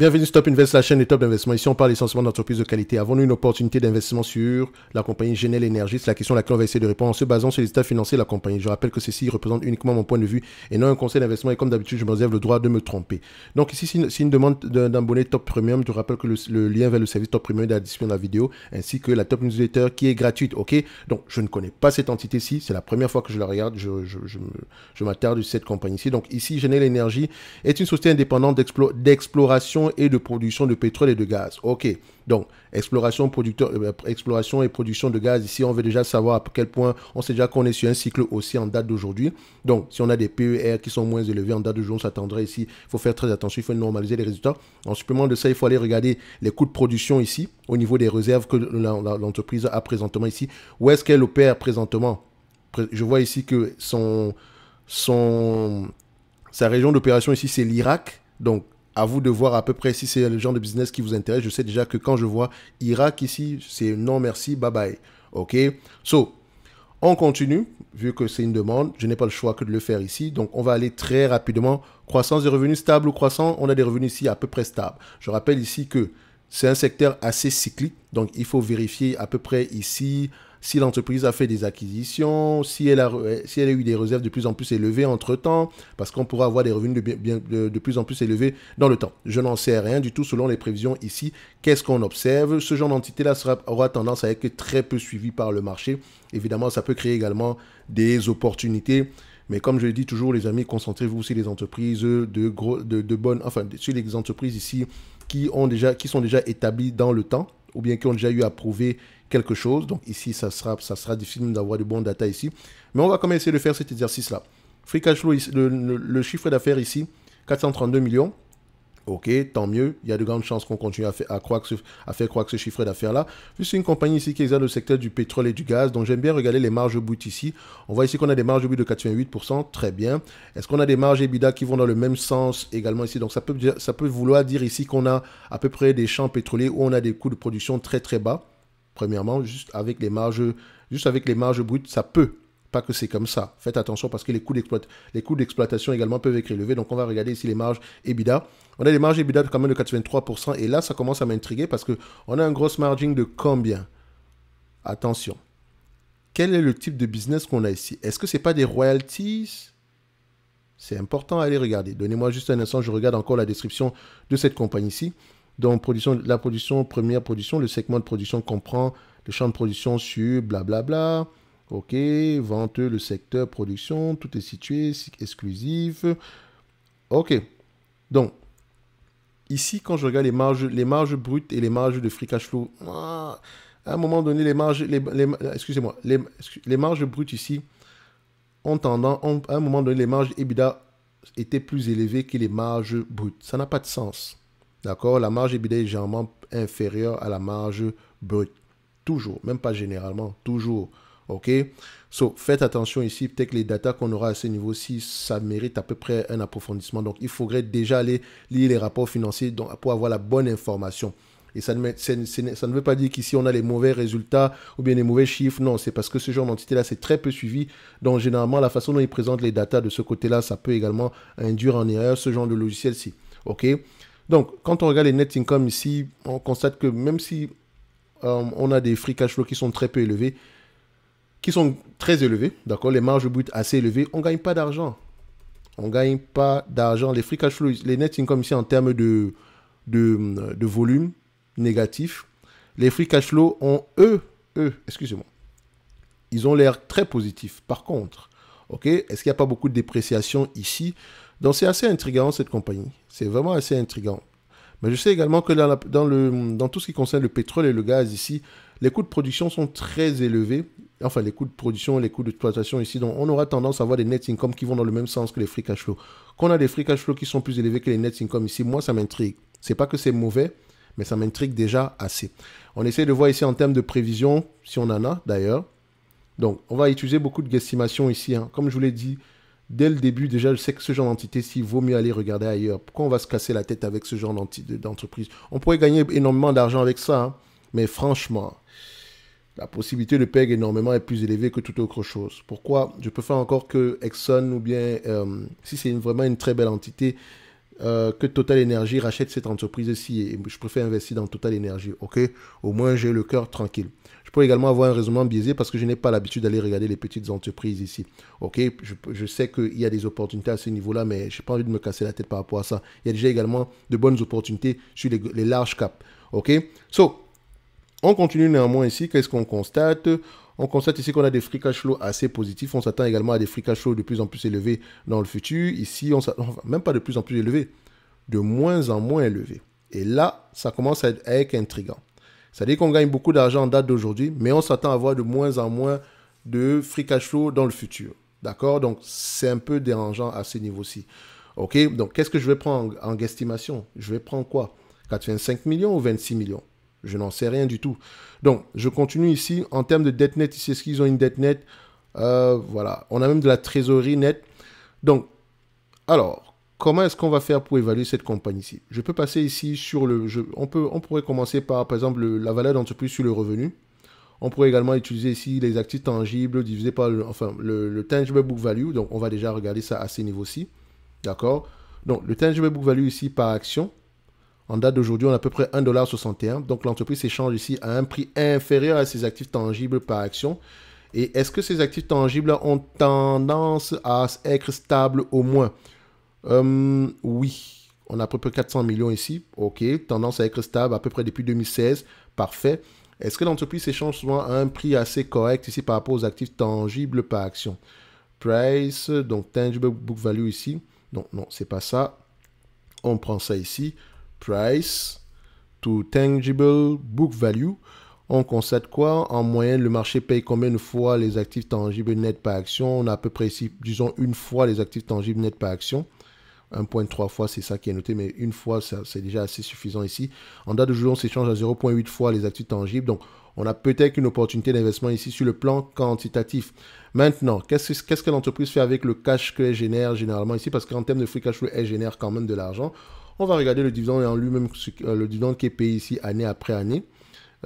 Bienvenue sur Top Invest, la chaîne des top d'investissement. Ici, on parle essentiellement d'entreprises de qualité. Avons-nous une opportunité d'investissement sur la compagnie Genel Energy C'est la question à laquelle on va essayer de répondre en se basant sur les états financiers de la compagnie. Je rappelle que ceci représente uniquement mon point de vue et non un conseil d'investissement. Et comme d'habitude, je me réserve le droit de me tromper. Donc ici, c'est une demande d'un bonnet Top Premium. Je rappelle que le, lien vers le service Top Premium est à la description de la vidéo, ainsi que la Top Newsletter qui est gratuite. Ok Donc, je ne connais pas cette entité-ci. C'est la première fois que je la regarde. Je, je, m'attarde sur cette compagnie-ci. Donc ici, Genel Energy est une société indépendante d'exploration et de production de pétrole et de gaz. OK. Donc, exploration, producteur, euh, exploration et production de gaz, ici, on veut déjà savoir à quel point on sait déjà qu'on est sur un cycle aussi en date d'aujourd'hui. Donc, si on a des PER qui sont moins élevés en date d'aujourd'hui, jour, on s'attendrait ici. Il faut faire très attention, il faut normaliser les résultats. En supplément de ça, il faut aller regarder les coûts de production ici, au niveau des réserves que l'entreprise a présentement ici. Où est-ce qu'elle opère présentement Je vois ici que son, son, sa région d'opération ici, c'est l'Irak. Donc, à vous de voir à peu près si c'est le genre de business qui vous intéresse. Je sais déjà que quand je vois Irak ici, c'est non merci, bye bye. OK So, on continue, vu que c'est une demande. Je n'ai pas le choix que de le faire ici. Donc, on va aller très rapidement. Croissance des revenus stable ou croissant, on a des revenus ici à peu près stables. Je rappelle ici que c'est un secteur assez cyclique, donc il faut vérifier à peu près ici si l'entreprise a fait des acquisitions, si elle, a, eh, si elle a eu des réserves de plus en plus élevées entre-temps, parce qu'on pourra avoir des revenus de, plus en plus élevés dans le temps. Je n'en sais rien du tout selon les prévisions ici. Qu'est-ce qu'on observe Ce genre d'entité-là aura tendance à être très peu suivi par le marché. Évidemment, ça peut créer également des opportunités. Mais comme je le dis toujours, les amis, concentrez-vous sur les entreprises de, gros, de bonnes, enfin, sur les entreprises ici qui, ont déjà, qui sont déjà établis dans le temps ou bien qui ont déjà eu à prouver quelque chose. Donc ici, ça sera, ça sera difficile d'avoir de bons data ici. Mais on va quand même essayer de faire cet exercice-là. Free cash flow, le chiffre d'affaires ici, 432 millions ok, tant mieux, il y a de grandes chances qu'on continue à, faire, croire à faire que ce chiffre d'affaires-là. c'est une compagnie ici qui exerce le secteur du pétrole et du gaz, donc j'aime bien regarder les marges brutes ici. On voit ici qu'on a des marges brutes de 88%, très bien. Est-ce qu'on a des marges EBITDA qui vont dans le même sens également ici Donc ça peut, ça peut vouloir dire ici qu'on a à peu près des champs pétroliers où on a des coûts de production très très bas, premièrement, juste avec les marges, juste avec les marges brutes, ça peut pas que c'est comme ça. Faites attention parce que les coûts, d'exploitation également peuvent être élevés. Donc, on va regarder ici les marges EBITDA. On a des marges EBITDA quand même de 83%. Et là, ça commence à m'intriguer parce que on a un gros margin de combien Attention. Quel est le type de business qu'on a ici Est-ce que ce n'est pas des royalties C'est important Allez, aller regarder. Donnez-moi juste un instant, je regarde encore la description de cette compagnie ici. Donc, production, la production, première production, le segment de production comprend le champ de production sur blablabla. Bla bla Ok, venteux, le secteur production, tout est situé, exclusif. Ok, donc ici quand je regarde les marges, les marges brutes et les marges de free cash flow, ah, à un moment donné les marges, les, excusez-moi, les, marges brutes ici ont tendance, à un moment donné les marges EBITDA étaient plus élevées que les marges brutes. Ça n'a pas de sens. D'accord La marge EBITDA est généralement inférieure à la marge brute. Toujours, même pas généralement, toujours. OK So, faites attention ici, peut-être que les datas qu'on aura à ce niveau-ci, ça mérite à peu près un approfondissement. Donc, il faudrait déjà aller lire les rapports financiers pour avoir la bonne information. Et ça ne, ça ne veut pas dire qu'ici on a les mauvais résultats ou bien les mauvais chiffres. Non, c'est parce que ce genre d'entité-là, c'est très peu suivi. Donc, généralement, la façon dont ils présentent les datas de ce côté-là, ça peut également induire en erreur ce genre de logiciel-ci. OK Donc, quand on regarde les net income ici, on constate que même si euh, on a des free cash flow qui sont très peu élevés, qui sont très élevés, d'accord, les marges brutes assez élevées, on ne gagne pas d'argent. On ne gagne pas d'argent. Les free cash flow, les net income ici en termes de, de, volume négatif, les free cash flow ont, eux, eux, excusez-moi, ils ont l'air très positifs. Par contre, ok, est-ce qu'il n'y a pas beaucoup de dépréciation ici Donc c'est assez intriguant cette compagnie. C'est vraiment assez intriguant. Mais je sais également que dans, tout ce qui concerne le pétrole et le gaz ici, les coûts de production sont très élevés. Enfin, les coûts de production, et les coûts d'exploitation ici. Donc, on aura tendance à avoir des net income qui vont dans le même sens que les free cash flow. Qu'on a des free cash flow qui sont plus élevés que les net income ici, moi, ça m'intrigue. C'est pas que c'est mauvais, mais ça m'intrigue déjà assez. On essaie de voir ici en termes de prévision, si on en a d'ailleurs. Donc, on va utiliser beaucoup de guesstimations ici. Hein. Comme je vous l'ai dit, dès le début, déjà, je sais que ce genre d'entité, s'il vaut mieux aller regarder ailleurs. Pourquoi on va se casser la tête avec ce genre d'entreprise On pourrait gagner énormément d'argent avec ça, hein. mais franchement, la possibilité de PEG énormément est plus élevée que toute autre chose. Pourquoi Je préfère encore que Exxon ou bien, euh, si c'est vraiment une très belle entité, euh, que Total Energy rachète cette entreprise-ci. Je préfère investir dans Total Energy, ok Au moins, j'ai le cœur tranquille. Je pourrais également avoir un raisonnement biaisé parce que je n'ai pas l'habitude d'aller regarder les petites entreprises ici. Ok, je, sais qu'il y a des opportunités à ce niveau-là, mais je n'ai pas envie de me casser la tête par rapport à ça. Il y a déjà également de bonnes opportunités sur les, larges large caps. Ok, so, on continue néanmoins ici. Qu'est-ce qu'on constate on constate ici qu'on a des free cash flow assez positifs. On s'attend également à des free cash flow de plus en plus élevés dans le futur. Ici, on s'attend, même pas de plus en plus élevés, de moins en moins élevés. Et là, ça commence à être intrigant. C'est-à-dire qu'on gagne beaucoup d'argent en date d'aujourd'hui, mais on s'attend à avoir de moins en moins de free cash flow dans le futur. D'accord Donc, c'est un peu dérangeant à ce niveau-ci. OK Donc, qu'est-ce que je vais prendre en, estimation Je vais prendre quoi 85 millions ou 26 millions Je n'en sais rien du tout. Donc, je continue ici. En termes de dette net. ici, est-ce qu'ils ont une dette net euh, Voilà. On a même de la trésorerie nette. Donc, alors, comment est-ce qu'on va faire pour évaluer cette compagnie ici Je peux passer ici sur le... on, peut, on pourrait commencer par, par exemple, la valeur d'entreprise sur le revenu. On pourrait également utiliser ici les actifs tangibles divisés par le, enfin, le, le, tangible book value. Donc, on va déjà regarder ça à ces niveaux-ci. D'accord Donc, le tangible book value ici par action. En date d'aujourd'hui, on a à peu près 1,61$. Donc, l'entreprise s'échange ici à un prix inférieur à ses actifs tangibles par action. Et est-ce que ces actifs tangibles ont tendance à être stables au moins euh, oui, on a à peu près 400 millions ici. OK, tendance à être stable à peu près depuis 2016. Parfait. Est-ce que l'entreprise s'échange souvent un prix assez correct ici par rapport aux actifs tangibles par action Price, donc tangible book value ici. Non, non, c'est pas ça. On prend ça ici. Price to tangible book value. On constate quoi En moyenne, le marché paye combien de fois les actifs tangibles nets par action On a à peu près disons, une fois les actifs tangibles nets par action. 1.3 fois, c'est ça qui est noté, mais une fois, c'est déjà assez suffisant ici. En date de jour, on s'échange à 0.8 fois les actifs tangibles. Donc, on a peut-être une opportunité d'investissement ici sur le plan quantitatif. Maintenant, qu'est-ce que, l'entreprise fait avec le cash qu'elle génère généralement ici Parce qu'en termes de free cash flow, elle génère quand même de l'argent. On va regarder le dividende en lui-même, euh, le dividende qui est payé ici année après année.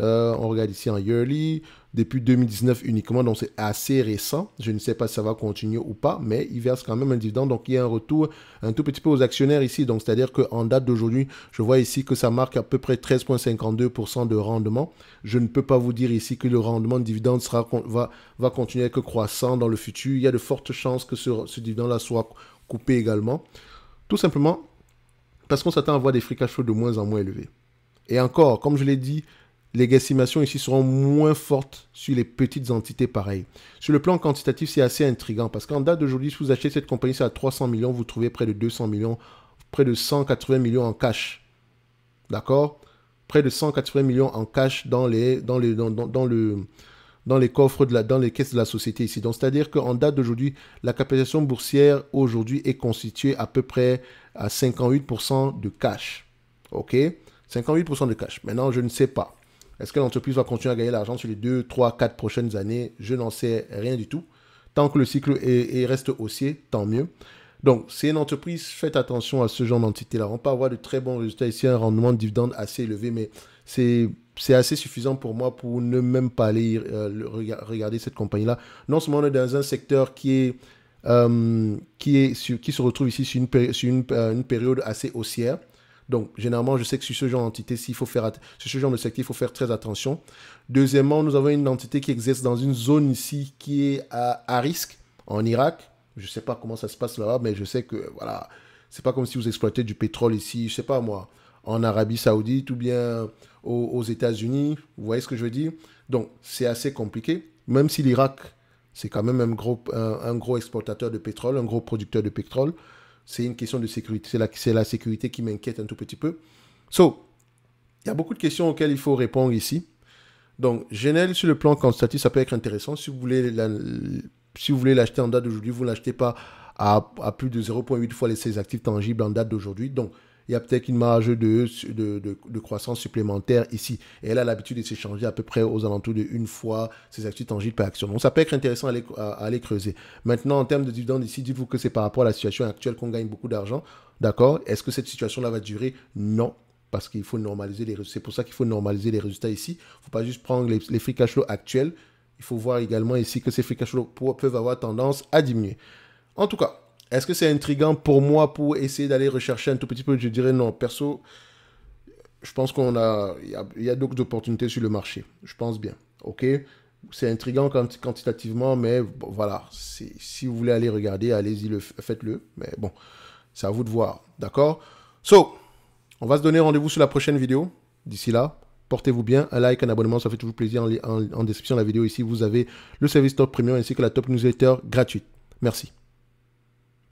Euh, on regarde ici en yearly depuis 2019 uniquement, donc c'est assez récent. Je ne sais pas si ça va continuer ou pas, mais il verse quand même un dividende, donc il y a un retour un tout petit peu aux actionnaires ici. Donc c'est-à-dire qu'en date d'aujourd'hui, je vois ici que ça marque à peu près 13,52% de rendement. Je ne peux pas vous dire ici que le rendement de dividende sera, va, va continuer être croissant dans le futur. Il y a de fortes chances que ce, dividende-là soit coupé également. Tout simplement parce qu'on s'attend à voir des free cash de moins en moins élevés. Et encore, comme je l'ai dit, les estimations ici seront moins fortes sur les petites entités pareilles. Sur le plan quantitatif, c'est assez intrigant parce qu'en date d'aujourd'hui, si vous achetez cette compagnie, c'est à 300 millions, vous trouvez près de 200 millions, près de 180 millions en cash. D'accord Près de 180 millions en cash dans les, dans les, dans, le, dans les coffres, de la, dans les caisses de la société ici. Donc, c'est-à-dire qu'en date d'aujourd'hui, la capitalisation boursière aujourd'hui est constituée à peu près à 58% de cash. OK 58% de cash. Maintenant, je ne sais pas. Est-ce que l'entreprise va continuer à gagner l'argent sur les 2, 3, 4 prochaines années Je n'en sais rien du tout. Tant que le cycle reste haussier, tant mieux. Donc, c'est une entreprise, faites attention à ce genre d'entité-là. On peut avoir de très bons résultats ici, un rendement de dividende assez élevé, mais c'est assez suffisant pour moi pour ne même pas aller euh, regarder cette compagnie-là. Non seulement on est dans un secteur qui est euh, qui est qui se retrouve ici sur une, sur euh, une période assez haussière, donc, généralement, je sais que sur ce genre d'entité, s'il faut faire, ce genre de secteur, il faut faire très attention. Deuxièmement, nous avons une entité qui existe dans une zone ici qui est à, risque, en Irak. Je ne sais pas comment ça se passe là-bas, mais je sais que, voilà, c'est pas comme si vous exploitez du pétrole ici, je sais pas moi, en Arabie Saoudite ou bien aux, États-Unis. Vous voyez ce que je veux dire Donc, c'est assez compliqué, même si l'Irak c'est quand même un, gros exportateur de pétrole, un gros producteur de pétrole c'est une question de sécurité. C'est la, la, sécurité qui m'inquiète un tout petit peu. So, il y a beaucoup de questions auxquelles il faut répondre ici. Donc, Genel, sur le plan quantitatif, ça peut être intéressant. Si vous voulez si vous voulez l'acheter en date d'aujourd'hui, vous ne l'achetez pas à, à, plus de 0,8 fois les 16 actifs tangibles en date d'aujourd'hui. Donc, il y a peut-être une marge de, de, de, croissance supplémentaire ici. Et elle a l'habitude de s'échanger à peu près aux alentours de une fois ses actifs tangibles par action. Donc ça peut être intéressant à aller, creuser. Maintenant, en termes de dividendes ici, dites-vous que c'est par rapport à la situation actuelle qu'on gagne beaucoup d'argent. D'accord Est-ce que cette situation-là va durer Non. Parce qu'il faut normaliser les résultats. C'est pour ça qu'il faut normaliser les résultats ici. Il ne faut pas juste prendre les, les free cash flow actuels. Il faut voir également ici que ces free cash flow peuvent avoir tendance à diminuer. En tout cas, est-ce que c'est intriguant pour moi pour essayer d'aller rechercher un tout petit peu Je dirais non. Perso, je pense qu'on a, il y a, d'autres opportunités sur le marché. Je pense bien. Ok, c'est intriguant quantitativement, mais voilà. Si vous voulez aller regarder, allez-y, faites-le. Mais bon, c'est à vous de voir, d'accord. So, on va se donner rendez-vous sur la prochaine vidéo. D'ici là, portez-vous bien. Un like, un abonnement, ça fait toujours plaisir. en description de la vidéo ici, vous avez le service Top Premium ainsi que la Top Newsletter gratuite. Merci.